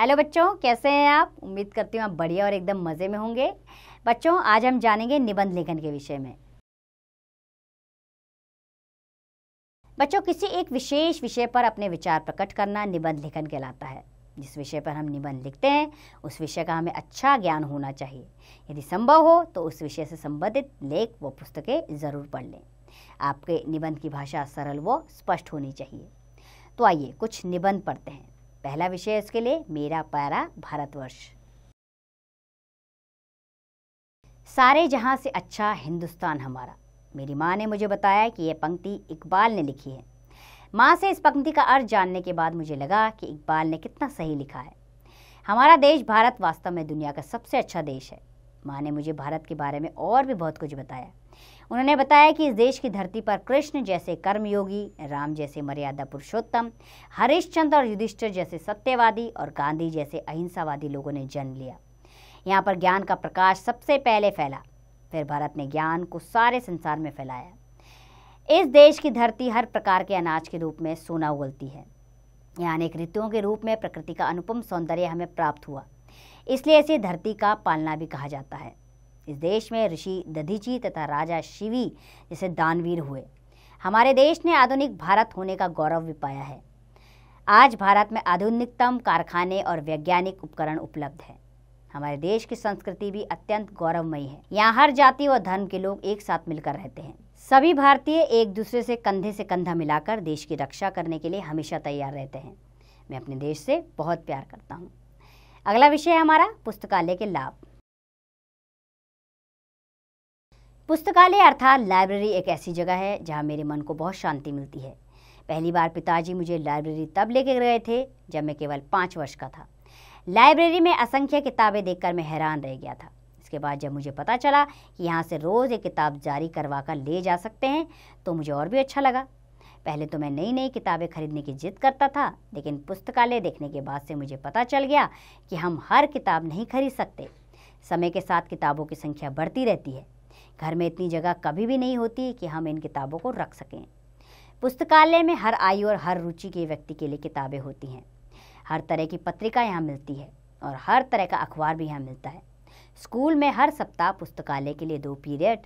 hello बच्चों कैसे हैं आप उम्मीद करती हूँ आप बढ़िया और एकदम मज़े में होंगे बच्चों आज हम जानेंगे निबंध लेखन के विषय में बच्चों किसी एक विशेष विषय पर अपने विचार प्रकट करना निबंध लेखन कहलाता है जिस विषय पर हम निबंध लिखते हैं उस विषय का हमें अच्छा ज्ञान होना चाहिए यदि संभव हो तो उस विषय से संबंधित लेख व पुस्तकें ज़रूर पढ़ लें आपके निबंध की भाषा सरल व स्पष्ट होनी चाहिए तो आइए कुछ निबंध पढ़ते हैं पहला विषय उसके लिए मेरा प्यारा भारतवर्ष सारे जहां से अच्छा हिंदुस्तान हमारा मेरी माँ ने मुझे बताया कि यह पंक्ति इकबाल ने लिखी है माँ से इस पंक्ति का अर्थ जानने के बाद मुझे लगा कि इकबाल ने कितना सही लिखा है हमारा देश भारत वास्तव में दुनिया का सबसे अच्छा देश है माँ ने मुझे भारत के बारे में और भी बहुत कुछ बताया उन्होंने बताया कि इस देश की धरती पर कृष्ण जैसे कर्मयोगी राम जैसे मर्यादा पुरुषोत्तम हरिश्चंद्र और युधिष्ठिर जैसे सत्यवादी और गांधी जैसे अहिंसावादी लोगों ने जन्म लिया यहाँ पर ज्ञान का प्रकाश सबसे पहले फैला फिर भारत ने ज्ञान को सारे संसार में फैलाया इस देश की धरती हर प्रकार के अनाज के रूप में सोना उगलती है यहाँ अनेक ऋतुओं के रूप में प्रकृति का अनुपम सौंदर्य हमें प्राप्त हुआ इसलिए इसे धरती का पालना भी कहा जाता है इस देश में ऋषि दधीची तथा राजा शिवी जैसे दानवीर हुए हमारे देश ने आधुनिक भारत होने का गौरव भी पाया है आज भारत में आधुनिकतम कारखाने और वैज्ञानिक उपकरण उपलब्ध है हमारे देश की संस्कृति भी अत्यंत गौरवमयी है यहाँ हर जाति और धर्म के लोग एक साथ मिलकर रहते हैं सभी भारतीय एक दूसरे से कंधे से कंधा मिलाकर देश की रक्षा करने के लिए हमेशा तैयार रहते हैं मैं अपने देश से बहुत प्यार करता हूँ अगला विषय है हमारा पुस्तकालय के लाभ पुस्तकालय अर्थात लाइब्रेरी एक ऐसी जगह है जहाँ मेरे मन को बहुत शांति मिलती है पहली बार पिताजी मुझे लाइब्रेरी तब लेके गए थे जब मैं केवल पाँच वर्ष का था लाइब्रेरी में असंख्य किताबें देखकर मैं हैरान रह गया था इसके बाद जब मुझे पता चला कि यहाँ से रोज़ एक किताब जारी करवा कर ले जा सकते हैं तो मुझे और भी अच्छा लगा पहले तो मैं नई नई किताबें खरीदने की जिद करता था लेकिन पुस्तकालय देखने के बाद से मुझे पता चल गया कि हम हर किताब नहीं खरीद सकते समय के साथ किताबों की संख्या बढ़ती रहती है घर में इतनी जगह कभी भी नहीं होती कि हम इन किताबों को रख सकें पुस्तकालय में हर आयु और हर रुचि के व्यक्ति के लिए किताबें होती हैं हर तरह की पत्रिका यहाँ मिलती है और हर तरह का अखबार भी यहाँ मिलता है स्कूल में हर सप्ताह पुस्तकालय के लिए दो पीरियड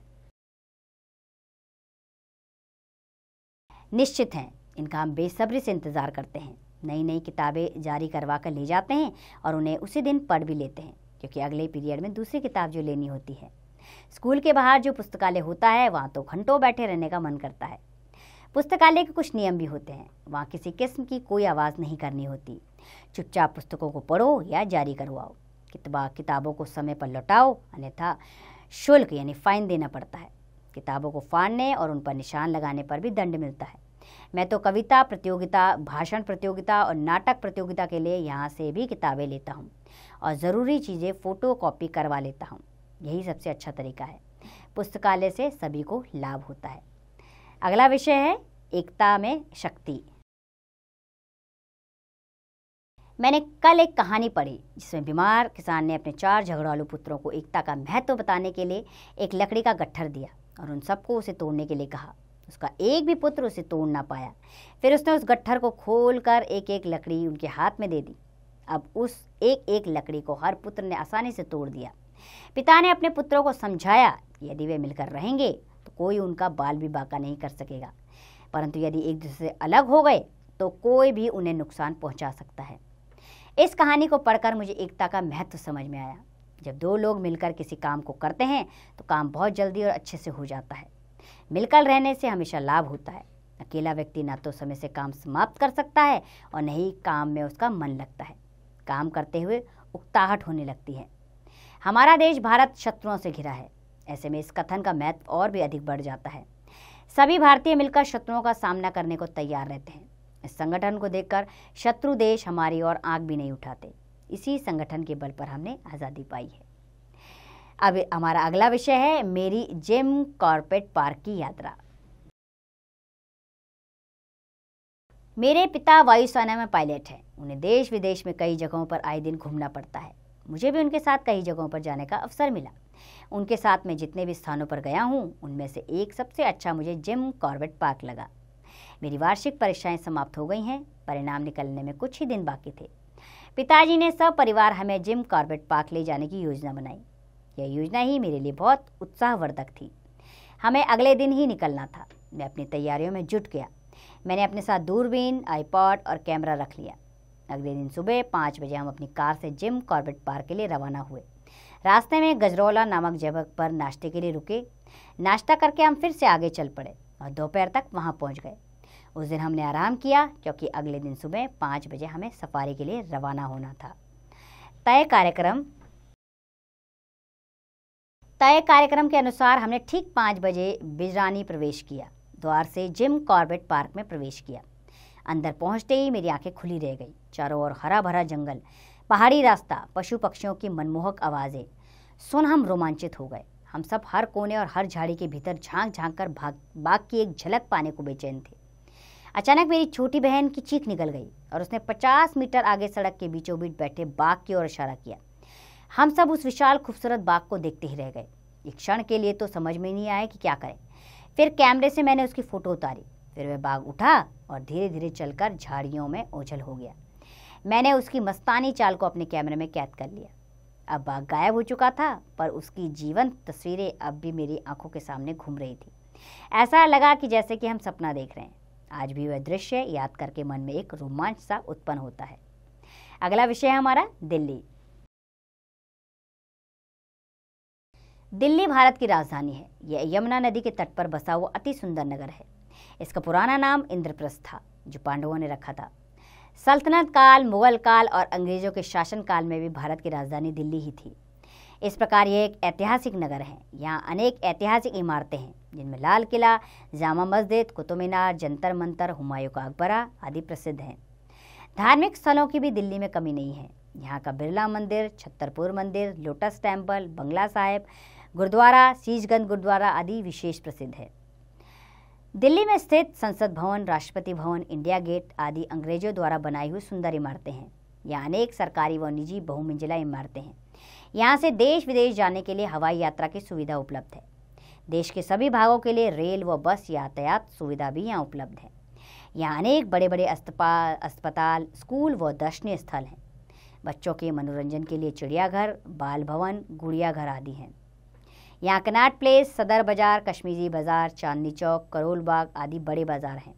निश्चित हैं इनका हम बेसब्री से इंतज़ार करते हैं नई नई किताबें जारी करवा कर ले जाते हैं और उन्हें उसी दिन पढ़ भी लेते हैं क्योंकि अगले पीरियड में दूसरी किताब जो लेनी होती है स्कूल के बाहर जो पुस्तकालय होता है वहाँ तो घंटों बैठे रहने का मन करता है पुस्तकालय के कुछ नियम भी होते हैं वहाँ किसी किस्म की कोई आवाज़ नहीं करनी होती चुपचाप पुस्तकों को पढ़ो या जारी करवाओ कितबा किताबों को समय पर लौटाओ अन्यथा शुल्क यानी फ़ाइन देना पड़ता है किताबों को फाड़ने और उन पर निशान लगाने पर भी दंड मिलता है मैं तो कविता प्रतियोगिता भाषण प्रतियोगिता और नाटक प्रतियोगिता के लिए यहाँ से भी किताबें लेता हूँ और ज़रूरी चीज़ें फ़ोटो कॉपी करवा लेता हूँ यही सबसे अच्छा तरीका है पुस्तकालय से सभी को लाभ होता है अगला विषय है एकता में शक्ति मैंने कल एक कहानी पढ़ी जिसमें बीमार किसान ने अपने चार झगड़ालू पुत्रों को एकता का महत्व बताने के लिए एक लकड़ी का गट्ठर दिया और उन सबको उसे तोड़ने के लिए कहा उसका एक भी पुत्र उसे तोड़ ना पाया फिर उसने उस गट्ठर को खोल कर एक एक लकड़ी उनके हाथ में दे दी अब उस एक एक लकड़ी को हर पुत्र ने आसानी से तोड़ दिया पिता ने अपने पुत्रों को समझाया यदि वे मिलकर रहेंगे तो कोई उनका बाल भी बाका नहीं कर सकेगा परंतु यदि एक दूसरे से अलग हो गए तो कोई भी उन्हें नुकसान पहुंचा सकता है इस कहानी को पढ़कर मुझे एकता का महत्व समझ में आया जब दो लोग मिलकर किसी काम को करते हैं तो काम बहुत जल्दी और अच्छे से हो जाता है मिलकर रहने से हमेशा लाभ होता है अकेला व्यक्ति ना तो समय से काम समाप्त कर सकता है और न ही काम में उसका मन लगता है काम करते हुए उकताहट होने लगती है हमारा देश भारत शत्रुओं से घिरा है ऐसे में इस कथन का महत्व और भी अधिक बढ़ जाता है सभी भारतीय मिलकर शत्रुओं का सामना करने को तैयार रहते हैं इस संगठन को देखकर शत्रु देश हमारी ओर आग भी नहीं उठाते इसी संगठन के बल पर हमने आज़ादी पाई है अब हमारा अगला विषय है मेरी जिम कॉर्पेट पार्क की यात्रा मेरे पिता वायुसेना में पायलट हैं उन्हें देश विदेश में कई जगहों पर आए दिन घूमना पड़ता है मुझे भी उनके साथ कई जगहों पर जाने का अवसर मिला उनके साथ मैं जितने भी स्थानों पर गया हूँ उनमें से एक सबसे अच्छा मुझे जिम कॉर्बेट पार्क लगा मेरी वार्षिक परीक्षाएं समाप्त हो गई हैं परिणाम निकलने में कुछ ही दिन बाकी थे पिताजी ने सब परिवार हमें जिम कॉर्बेट पार्क ले जाने की योजना बनाई यह योजना ही मेरे लिए बहुत उत्साहवर्धक थी हमें अगले दिन ही निकलना था मैं अपनी तैयारियों में जुट गया मैंने अपने साथ दूरबीन आईपॉड और कैमरा रख लिया अगले दिन सुबह पाँच बजे हम अपनी कार से जिम कॉर्बेट पार्क के लिए रवाना हुए रास्ते में गजरौला नामक जगह पर नाश्ते के लिए रुके नाश्ता करके हम फिर से आगे चल पड़े और दोपहर तक वहाँ पहुँच गए उस दिन हमने आराम किया क्योंकि अगले दिन सुबह पाँच बजे हमें सफारी के लिए रवाना होना था तय कार्यक्रम तय कार्यक्रम के अनुसार हमने ठीक पाँच बजे बिजरानी प्रवेश किया द्वार से जिम कॉर्बेट पार्क में प्रवेश किया अंदर पहुंचते ही मेरी आंखें खुली रह गई चारों ओर हरा भरा जंगल पहाड़ी रास्ता पशु पक्षियों की मनमोहक आवाज़ें सुन हम रोमांचित हो गए हम सब हर कोने और हर झाड़ी के भीतर झांक झांक कर भाग बाग की एक झलक पाने को बेचैन थे अचानक मेरी छोटी बहन की चीख निकल गई और उसने पचास मीटर आगे सड़क के बीचों बीच बैठे बाघ की ओर इशारा किया हम सब उस विशाल खूबसूरत बाघ को देखते ही रह गए एक क्षण के लिए तो समझ में नहीं आया कि क्या करें फिर कैमरे से मैंने उसकी फ़ोटो उतारी फिर वह बाघ उठा और धीरे धीरे चलकर झाड़ियों में ओझल हो गया मैंने उसकी मस्तानी चाल को अपने कैमरे में कैद कर लिया अब बाघ गायब हो चुका था पर उसकी जीवंत तस्वीरें अब भी मेरी आंखों के सामने घूम रही थी ऐसा लगा कि जैसे कि हम सपना देख रहे हैं आज भी वह दृश्य याद करके मन में एक रोमांच सा उत्पन्न होता है अगला विषय है हमारा दिल्ली दिल्ली भारत की राजधानी है यह यमुना नदी के तट पर बसा हुआ अति सुंदर नगर है इसका पुराना नाम इंद्रप्रस्थ था जो पांडवों ने रखा था सल्तनत काल मुगल काल और अंग्रेजों के शासन काल में भी भारत की राजधानी दिल्ली ही थी इस प्रकार यह एक ऐतिहासिक नगर है यहाँ अनेक ऐतिहासिक इमारतें हैं जिनमें लाल किला जामा मस्जिद कुतुब मीनार जंतर मंतर हुमायूं का अकबरा आदि प्रसिद्ध हैं धार्मिक स्थलों की भी दिल्ली में कमी नहीं है यहाँ का बिरला मंदिर छत्तरपुर मंदिर लोटस टेम्पल बंगला साहिब गुरुद्वारा सीजगंज गुरुद्वारा आदि विशेष प्रसिद्ध है दिल्ली में स्थित संसद भवन राष्ट्रपति भवन इंडिया गेट आदि अंग्रेजों द्वारा बनाई हुई सुंदर इमारतें हैं यहाँ अनेक सरकारी व निजी बहुमंजिला इमारतें हैं यहाँ से देश विदेश जाने के लिए हवाई यात्रा की सुविधा उपलब्ध है देश के सभी भागों के लिए रेल व बस यातायात सुविधा भी यहाँ उपलब्ध है यहाँ अनेक बड़े बड़े अस्पताल स्कूल व दर्शनीय स्थल हैं बच्चों के मनोरंजन के लिए चिड़ियाघर बाल भवन गुड़ियाघर आदि हैं यहाँ कनाट प्लेस सदर बाज़ार कश्मीरी बाज़ार चांदनी चौक करोल बाग आदि बड़े बाज़ार हैं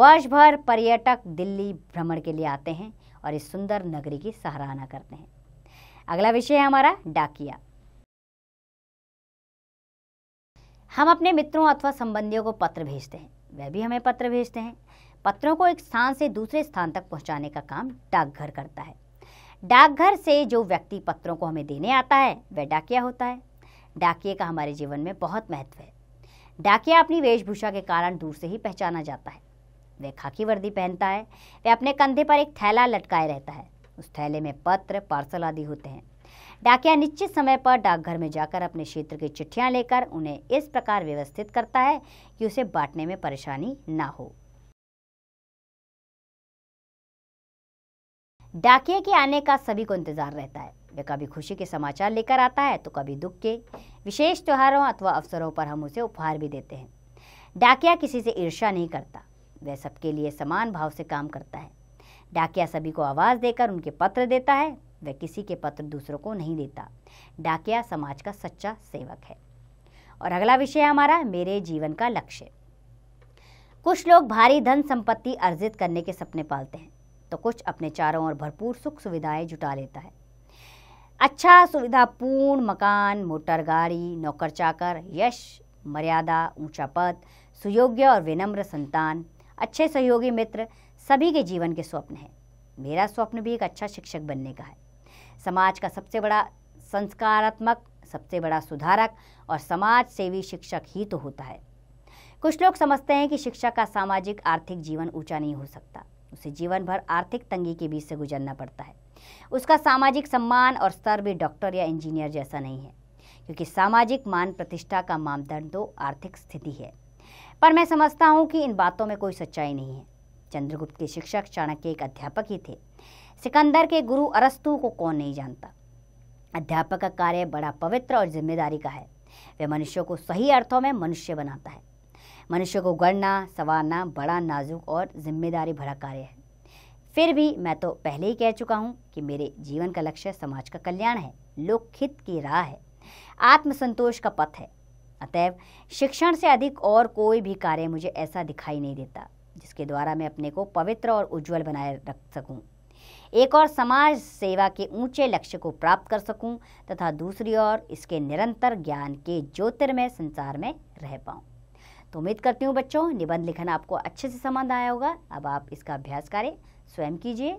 वर्ष भर पर्यटक दिल्ली भ्रमण के लिए आते हैं और इस सुंदर नगरी की सराहना करते हैं अगला विषय है हमारा डाकिया हम अपने मित्रों अथवा संबंधियों को पत्र भेजते हैं वह भी हमें पत्र भेजते हैं पत्रों को एक स्थान से दूसरे स्थान तक पहुंचाने का काम डाकघर करता है डाकघर से जो व्यक्ति पत्रों को हमें देने आता है वह डाकिया होता है डाकिए का हमारे जीवन में बहुत महत्व है डाकिया अपनी वेशभूषा के कारण दूर से ही पहचाना जाता है वह खाकी वर्दी पहनता है वह अपने कंधे पर एक थैला लटकाए रहता है उस थैले में पत्र पार्सल आदि होते हैं डाकिया निश्चित समय पर डाकघर में जाकर अपने क्षेत्र की चिट्ठियां लेकर उन्हें इस प्रकार व्यवस्थित करता है कि उसे बांटने में परेशानी ना हो डाकिया के आने का सभी को इंतजार रहता है वह कभी खुशी के समाचार लेकर आता है तो कभी दुख के विशेष त्योहारों अथवा अवसरों पर हम उसे उपहार भी देते हैं डाकिया किसी से ईर्ष्या नहीं करता वह सबके लिए समान भाव से काम करता है डाकिया सभी को आवाज़ देकर उनके पत्र देता है वह किसी के पत्र दूसरों को नहीं देता डाकिया समाज का सच्चा सेवक है और अगला विषय हमारा मेरे जीवन का लक्ष्य कुछ लोग भारी धन संपत्ति अर्जित करने के सपने पालते हैं तो कुछ अपने चारों ओर भरपूर सुख सुविधाएं जुटा लेता है अच्छा सुविधापूर्ण मकान मोटर गाड़ी नौकर चाकर यश मर्यादा ऊंचा पद सुयोग्य और विनम्र संतान अच्छे सहयोगी मित्र सभी के जीवन के स्वप्न हैं मेरा स्वप्न भी एक अच्छा शिक्षक बनने का है समाज का सबसे बड़ा संस्कारात्मक सबसे बड़ा सुधारक और समाज सेवी शिक्षक ही तो होता है कुछ लोग समझते हैं कि शिक्षा का सामाजिक आर्थिक जीवन ऊंचा नहीं हो सकता उसे जीवन भर आर्थिक तंगी के बीच से गुजरना पड़ता है उसका सामाजिक सम्मान और स्तर भी डॉक्टर या इंजीनियर जैसा नहीं है क्योंकि सामाजिक मान प्रतिष्ठा का मानदंड तो आर्थिक स्थिति है पर मैं समझता हूँ कि इन बातों में कोई सच्चाई नहीं है चंद्रगुप्त के शिक्षक चाणक्य एक अध्यापक ही थे सिकंदर के गुरु अरस्तु को कौन नहीं जानता अध्यापक का कार्य बड़ा पवित्र और जिम्मेदारी का है वह मनुष्यों को सही अर्थों में मनुष्य बनाता है मनुष्य को गढ़ना संवारना बड़ा नाजुक और जिम्मेदारी भरा कार्य है फिर भी मैं तो पहले ही कह चुका हूँ कि मेरे जीवन का लक्ष्य समाज का कल्याण है लोकहित की राह है आत्मसंतोष का पथ है अतएव शिक्षण से अधिक और कोई भी कार्य मुझे ऐसा दिखाई नहीं देता जिसके द्वारा मैं अपने को पवित्र और उज्जवल बनाए रख सकूँ एक और समाज सेवा के ऊंचे लक्ष्य को प्राप्त कर सकूं तथा दूसरी ओर इसके निरंतर ज्ञान के ज्योतिर्मय संसार में रह पाऊं तो उम्मीद करती हूँ बच्चों निबंध लिखन आपको अच्छे से समझ आया होगा अब आप इसका अभ्यास करें स्वयं कीजिए